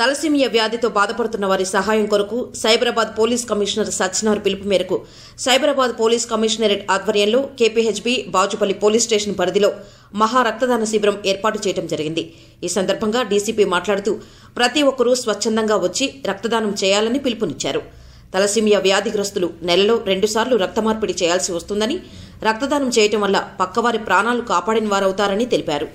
thalassaemia వ్యాధితో బాధపడుతున్న వారి సహాయం కొరకు సైబరాబాద్ పోలీస్ కమిషనర్ సత్యనార్ పిలుపు మేరకు సైబరాబాద్ పోలీస్ కమిషనరేట్ ఆధ్వర్యంలో కేపీహెచ్బీ బాజుపల్లి పోలీస్ స్టేషన్ పరిధిలో మహా రక్తదాన శిబిరం ఏర్పాటు చేయడం జరిగింది ఈ సందర్భంగా డీసీపీ మాట్లాడుతూ ప్రతి ఒక్కరూ స్వచ్ఛందంగా వచ్చి రక్తదానం చేయాలని పిలుపునిచ్చారు తలసీమియా వ్యాధిగ్రస్తులు నెలలో రెండుసార్లు రక్తమార్పిడి చేయాల్సి వస్తుందని రక్తదానం చేయటం వల్ల పక్కవారి ప్రాణాలు కాపాడిన వారవుతారని తెలిపారు